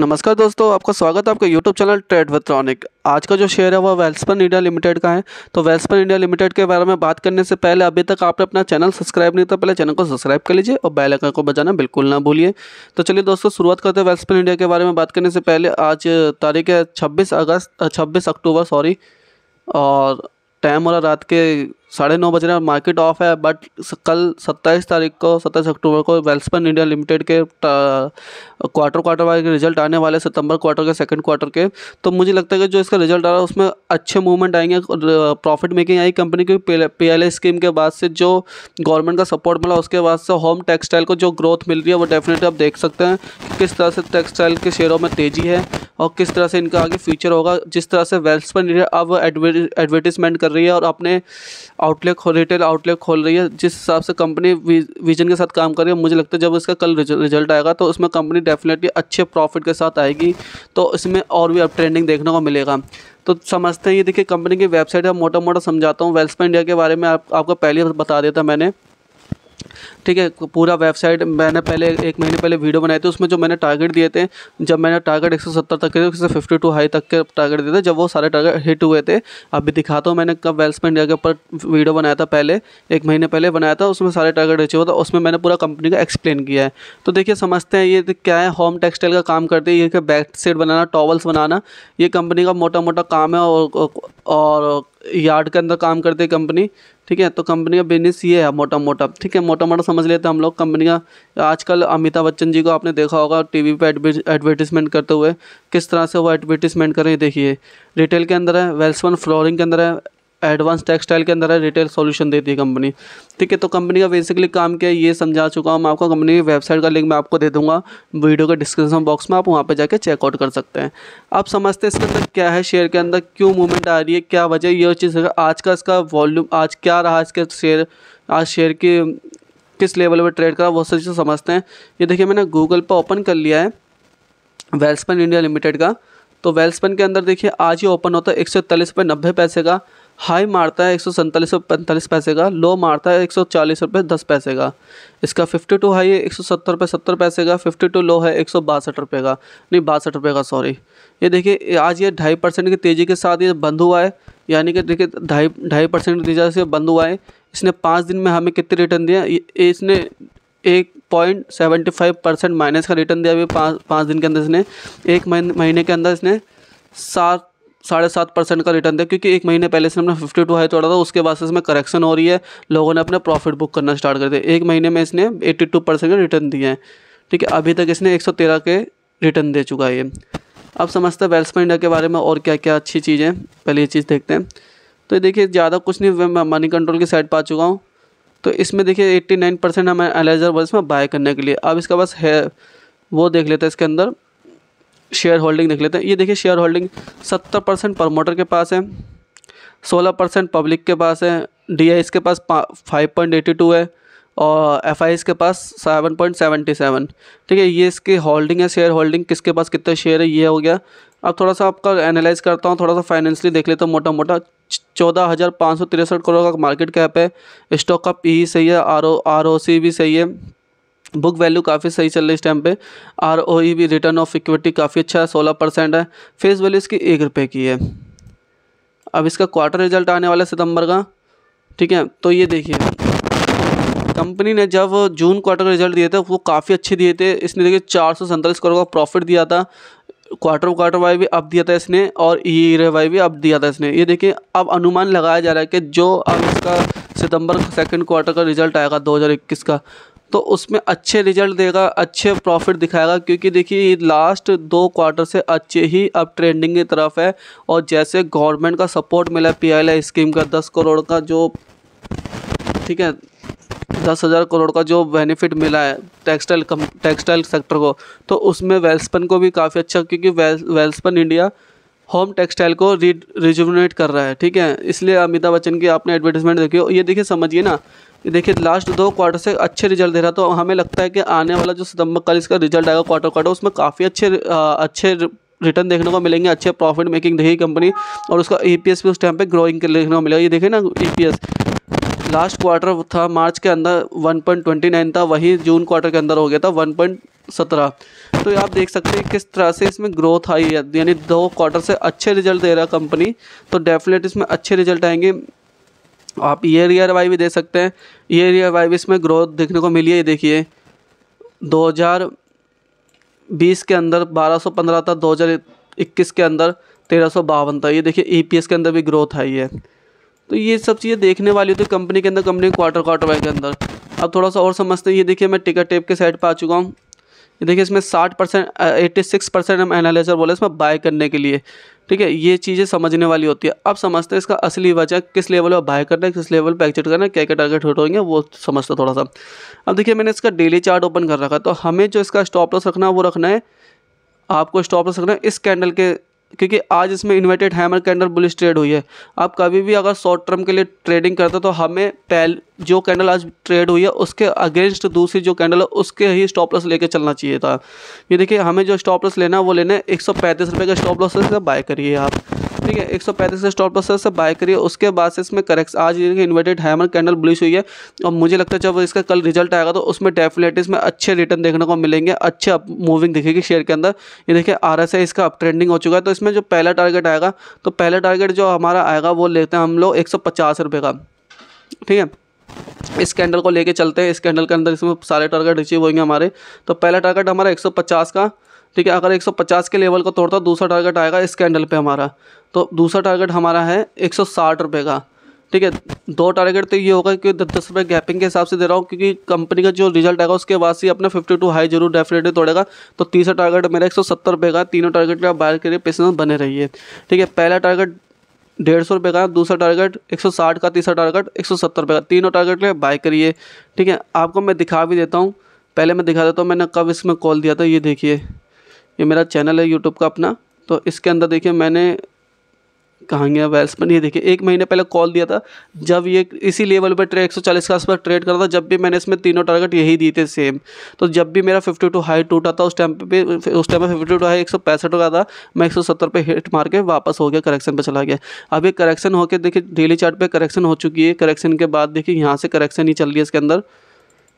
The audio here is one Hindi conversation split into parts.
नमस्कार दोस्तों आपका स्वागत है आपके यूट्यूब चैनल ट्रेड विथ्रॉनिक आज का जो शेयर है वो वेल्सपन इंडिया लिमिटेड का है तो वेल्सपन इंडिया लिमिटेड के बारे में बात करने से पहले अभी तक आपने अपना चैनल सब्सक्राइब नहीं तो पहले चैनल को सब्सक्राइब कर लीजिए और बेल आइकन को बजाना बिल्कुल ना भूलिए तो चलिए दोस्तों शुरुआत करते हैं वेल्सपन इंडिया के बारे में बात करने से पहले आज तारीख है छब्बीस अगस्त छब्बीस अक्टूबर सॉरी और टाइम और रात के साढ़े नौ बज रहे हैं मार्केट ऑफ है बट कल सत्ताईस तारीख को सत्ताईस अक्टूबर को वेल्सपन इंडिया लिमिटेड के क्वार्टर क्वार्टर वाले के रिजल्ट आने वाले सितंबर क्वार्टर के सेकंड क्वार्टर के तो मुझे लगता है कि जो इसका रिजल्ट आ रहा है उसमें अच्छे मूवमेंट आएंगे प्रॉफिट मेकिंग आई कंपनी की पी एल स्कीम के बाद से जो गवर्नमेंट का सपोर्ट मिला उसके बाद से होम टेक्सटाइल को जो ग्रोथ मिल रही है वो डेफिनेटली आप देख सकते हैं किस तरह से टेक्सटाइल के शेयरों में तेज़ी है और किस तरह से इनका आगे फ्यूचर होगा जिस तरह से वेल्थ पर इंडिया अब एडवर्टीजमेंट कर रही है और अपने आउटलेट रिटेल आउटलेट खोल रही है जिस हिसाब से कंपनी विजन के साथ काम कर रही है मुझे लगता है जब इसका कल रिजल्ट आएगा तो उसमें कंपनी डेफिनेटली अच्छे प्रॉफिट के साथ आएगी तो इसमें और भी अब ट्रेंडिंग देखने को मिलेगा तो समझते हैं ये देखिए कंपनी की वेबसाइट है मोटा मोटा समझाता हूँ वेल्सपा इंडिया के बारे में आप, आपको पहले बता दिया था मैंने ठीक है पूरा वेबसाइट मैंने पहले एक महीने पहले वीडियो बनाई थी उसमें जो मैंने टारगेट दिए थे जब मैंने टारगेट 170 तक के एक सौ फिफ्टी टू हाई तक के टारगेट दिए थे जब वो सारे टारगेट हिट हुए थे अभी दिखाता हूँ मैंने कब वेल्स पेंट के ऊपर वीडियो बनाया था पहले एक महीने पहले बनाया था उसमें सारे टारगेट अचीव हुआ था उसमें मैंने पूरा कंपनी का एक्सप्लेन किया है तो देखिए समझते हैं ये क्या है होम टेक्सटाइल का काम करते हैं ये बैक सेट बनाना टॉवल्स बनाना ये कंपनी का मोटा मोटा काम है और यार्ड के अंदर काम करती है कंपनी ठीक है तो कंपनी का बिजनेस ये है मोटा मोटा ठीक है मोटा मोटा समझ लेते हैं हम लोग कंपनी का आजकल अमिताभ बच्चन जी को आपने देखा होगा टीवी पे एडवर्टीजमेंट करते हुए किस तरह से वो एडवर्टीजमेंट करें देखिए रिटेल के अंदर है वेल्समन फ्लोरिंग के अंदर है एडवांस टेक्सटाइल के अंदर है रिटेल सॉल्यूशन देती है कंपनी ठीक है तो कंपनी का बेसिकली काम क्या है ये समझा चुका हूँ मैं आपको कंपनी की वेबसाइट का लिंक मैं आपको दे दूंगा वीडियो के डिस्क्रिप्शन बॉक्स में आप वहाँ पर जाकर चेकआउट कर सकते हैं आप समझते हैं इसके अंदर क्या है शेयर के अंदर क्यों मूवमेंट आ रही है क्या वजह यह चीज़ आज का इसका वॉल्यूम आज क्या रहा इसके शेयर आज शेयर की किस लेवल पर ट्रेड करा वो सब चीज़ समझते हैं ये देखिए मैंने गूगल पर ओपन कर लिया है वेल्सपन इंडिया लिमिटेड का तो वेल्सपन के अंदर देखिए आज ही ओपन होता है एक सौ पे नब्बे पैसे का हाई मारता है एक सौ सैंतालीस पैंतालीस पैसे का लो मारता है एक सौ चालीस रुपये दस पैसे का इसका फिफ्टी टू हाई है एक सौ सत्तर रुपये सत्तर पैसे का फिफ्टी टू लो है एक सौ बासठ रुपये का नहीं बासठ रुपये का सॉरी ये देखिए आज ये ढाई परसेंट की तेज़ी के साथ ये बंद हुआ है यानी कि देखिए ढाई ढाई परसेंट की तेज़ी से बंद हुआ है इसने पाँच दिन में हमें कितने रिटर्न दिया इसने एक point seventy five percent minus का रिटर्न दिया अभी पाँच पाँच दिन के अंदर इसने एक महीने के अंदर इसने सात साढ़े सात परसेंट का रिटर्न दिया क्योंकि एक महीने पहले से हमने फिफ्टी टू हाई तोड़ा था उसके बाद से इसमें करेक्शन हो रही है लोगों ने अपना प्रॉफिट बुक करना स्टार्ट कर दिया एक महीने में इसने एट्टी टू परसेंट का रिटर्न दिया है ठीक है अभी तक इसने एक सौ तेरह के रिटर्न दे चुका है ये अब समझते हैं वेल्सपन इंडिया के बारे में और क्या क्या अच्छी चीज़ें पहले ये चीज़ देखते हैं तो देखिए ज़्यादा कुछ नहीं मैं मनी कंट्रोल की साइड पा चुका हूँ तो इसमें देखिए एट्टी नाइन परसेंट हमें एलाइजर वर्स में बाय करने के लिए अब इसका बस है वो देख लेते हैं इसके अंदर शेयर होल्डिंग देख लेते हैं ये देखिए शेयर होल्डिंग सत्तर परसेंट प्रमोटर के पास है सोलह परसेंट पब्लिक के पास है डी आई के पास फाइव पॉइंट एटी टू है और एफ आई के पास सेवन पॉइंट सेवेंटी सेवन ठीक है ये इसकी होल्डिंग है शेयर होल्डिंग किसके पास कितने शेयर है ये हो गया अब थोड़ा सा आपका एनालाइज करता हूँ थोड़ा सा फाइनेंशली देख लेता हूँ मोटा मोटा चौदह हज़ार पाँच सौ तिरसठ करोड़ का मार्केट कैप है स्टॉक का पी e सही है आर ओ आर ओ सी भी सही है बुक वैल्यू काफ़ी सही चल रही है इस टाइम पे आर ओ ई भी रिटर्न ऑफ इक्विटी काफ़ी अच्छा है सोलह परसेंट है फेस वैल्यू इसकी एक रुपये की है अब इसका क्वार्टर रिजल्ट आने वाला सितंबर का ठीक है तो ये देखिए कंपनी ने जब जून क्वार्टर का रिजल्ट दिए थे वो काफ़ी अच्छे दिए थे इसने देखिए चार सौ सैंतालीस करोड़ का प्रॉफिट दिया था क्वार्टर क्वार्टर वाई भी अप दिया था इसने और ईयर वाई भी अप दिया था इसने ये देखिए अब अनुमान लगाया जा रहा है कि जो अब इसका सितंबर सेकंड क्वार्टर का रिजल्ट आएगा 2021 का तो उसमें अच्छे रिजल्ट देगा अच्छे प्रॉफिट दिखाएगा क्योंकि देखिए लास्ट दो क्वार्टर से अच्छे ही अब ट्रेंडिंग की तरफ है और जैसे गवर्नमेंट का सपोर्ट मिला पी स्कीम का दस करोड़ का जो ठीक है दस हज़ार करोड़ का जो बेनिफिट मिला है टेक्सटाइल कम टेक्सटाइल सेक्टर को तो उसमें वेल्सपन को भी काफ़ी अच्छा क्योंकि well Welspun India home textile को रिजुवनेट कर रहा है ठीक है इसलिए अमिताभ बच्चन की आपने एडवर्टीजमेंट देखी हो ये देखिए समझिए ना देखिए लास्ट दो क्वार्टर से अच्छे रिजल्ट दे रहा तो हमें लगता है कि आने वाला जो सितंबर कल इसका रिजल्ट आएगा क्वार्टर क्वार्टर उसमें काफ़ी अच्छे अच्छे रिटर्न देखने को मिलेंगे अच्छे प्रॉफिट मेकिंग देगी कंपनी और उसका ई भी उस टाइम पर ग्रोइंग देखने को मिलेगा ये देखिए ना ई लास्ट क्वार्टर था मार्च के अंदर 1.29 था वही जून क्वार्टर के अंदर हो गया था पॉइंट सत्रह तो आप देख सकते हैं किस तरह से इसमें ग्रोथ आई है यानी दो क्वार्टर से अच्छे रिजल्ट दे रहा कंपनी तो डेफिनेट इसमें अच्छे रिजल्ट आएंगे आप ईयर ईयर वाई भी दे सकते हैं ईयर ईयर वाई भी इसमें ग्रोथ देखने को मिली है देखिए 2020 के अंदर 1215 था 2021 के अंदर तेरह था ये देखिए ई e के अंदर भी ग्रोथ आई है तो ये सब चीज़ें देखने वाली होती कंपनी के अंदर कंपनी क्वार्टर क्वार्टर वाई के अंदर अब थोड़ा सा और समझते हैं ये देखिए मैं टिकट टेप के साइड पर आ चुका हूँ देखिए इसमें साठ परसेंट एट्टी सिक्स परसेंट हम एनालाइजर बोले इसमें बाय करने के लिए ठीक है ये चीज़ें समझने वाली होती है अब समझते हैं इसका असली वजह किस लेवल पर बाय करना है किस लेवल पर एग्जिट करना है क्या क्या टारगेट हिट होंगे वो समझते थोड़ा सा अब देखिए मैंने इसका डेली चार्ट ओपन कर रखा तो हमें जो इसका स्टॉप लॉस रखना है वो रखना है आपको स्टॉप लॉस रखना है इस कैंडल के क्योंकि आज इसमें inverted hammer candle bullish trade हुई है आप कभी भी अगर शॉर्ट टर्म के लिए ट्रेडिंग करते हो तो हमें पहल जो कैंडल आज ट्रेड हुई है उसके अगेंस्ट दूसरी जो कैंडल है उसके ही स्टॉप लॉस लेके चलना चाहिए था ये देखिए हमें जो स्टॉप लॉस लेना है वो लेना है एक सौ पैंतीस रुपये का स्टॉप लॉस बाय करिए आप है एक सौ पैंतीस स्टॉप लॉस से बाय करिए उसके बाद से इसमें करेक्ट आज ये इन्वर्टेड हैमर कैंडल ब्लिश हुई है और मुझे लगता है जब इसका कल रिजल्ट आएगा तो उसमें डेफिनेटली इसमें अच्छे रिटर्न देखने को मिलेंगे अच्छे मूविंग दिखेगी शेयर के अंदर ये देखिए आर एस इसका अप ट्रेंडिंग हो चुका है तो इसमें जो पहला टारगेट आएगा तो पहला टारगेट जो हमारा आएगा वो लेते हैं हम लोग एक सौ पचास रुपये का ठीक है इस कैंडल को लेके चलते हैं इस कैंडल के अंदर इसमें सारे टारगेट अचीव होंगे हमारे तो पहला टारगेट हमारा 150 का ठीक है अगर 150 के लेवल को तोड़ता दूसरा टारगेट आएगा इस कैंडल पे हमारा तो दूसरा टारगेट हमारा है एक सौ का ठीक है दो टारगेट तो ये होगा कि दस रुपये गैपिंग के हिसाब से दे रहा हूँ क्योंकि कंपनी का जो रिजल्ट आएगा उसके बाद से अपना फिफ्टी टू हाई जरूर डेफिनेटली तोड़ेगा तो तीसरा टारगेट मेरा एक सौ सत्तर रुपये का तीनों टारगेट का बाहर के लिए पेशेंस बने रहिए ठीक है पहला टारगेट डेढ़ सौ रुपये का दूसरा टारगेट एक सौ साठ का तीसरा टारगेट एक सौ सत्तर रुपये का तीनों टारगेट लिए बाय करिए ठीक है आपको मैं दिखा भी देता हूँ पहले मैं दिखा देता हूँ मैंने कब इसमें कॉल दिया था ये देखिए ये मेरा चैनल है यूट्यूब का अपना तो इसके अंदर देखिए मैंने गया वेल्स पर नहीं देखिए एक महीने पहले कॉल दिया था जब ये इसी लेवल पर ट्रेड एक सौ चालीस के आसपास ट्रेड कर रहा था जब भी मैंने इसमें तीनों टारगेट यही दिए थे सेम तो जब भी मेरा फिफ्टी टू हाई टूटा था उस टाइम पे उस टाइम पे फिफ्टी टू हाई एक सौ पैंसठ का था मैं एक सौ सत्तर पे हिट मार के वापस हो गया करेक्शन पर चला गया अब ये करेक्शन होकर देखिए डेली चार्ट करेक्शन हो चुकी है करेक्शन के बाद देखिए यहाँ से करेक्शन ही चल रही है इसके अंदर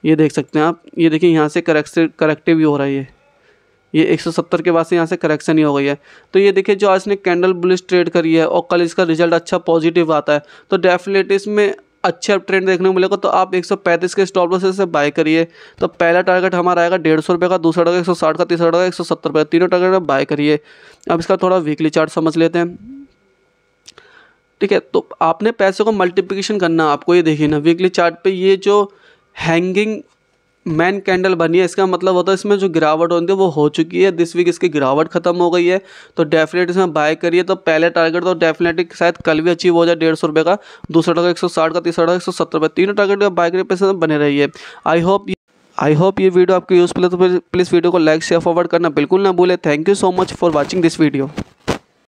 ये देख सकते हैं आप ये देखिए यहाँ से करेक्शन करेक्टिव भी हो रहा है ये 170 के बाद से यहाँ से करेक्शन ही हो गई है तो ये देखिए जो आज ने कैंडल बुलिस ट्रेड करी है और कल इसका रिजल्ट अच्छा पॉजिटिव आता है तो डेफिनेट इसमें अच्छा ट्रेंड देखने को मिलेगा तो आप 135 के स्टॉप लॉस से बाय करिए तो पहला टारगेट हमारा आएगा डेढ़ सौ रुपये का दूसरा टारगेट एक सौ साठ का तीसरा टारगेट एक सौ सत्तर रुपये तीनों टारगेट आप बाय करिए अब इसका थोड़ा वीकली चार्ट समझ लेते हैं ठीक है तो आपने पैसे को मल्टीप्लिकेशन करना आपको ये देखिए ना वीकली चार्ट पे ये जो हैंगिंग मैन कैंडल बनी है इसका मतलब होता है इसमें जो गिरावट होती है वो हो चुकी है दिस वीक इसकी गिरावट खत्म हो गई है तो डेफिनेट इसमें बाय करिए तो पहले टारगेट तो डेफिनेटली शायद कल भी अचीव हो जाए डेढ़ सौ रुपये का दूसरा टारगेट एक सौ साठ का तीसरा टारगेट एक सौ सत्तर रुपये तीनों टारगेट बाय करिए पैसे बने है आई होप आई होप ये वीडियो आपके यूज़फुल है तो प्लीज़ वीडियो को लाइक शेयर फॉरवर्ड करना बिल्कुल ना भूले thank you so much for watching this video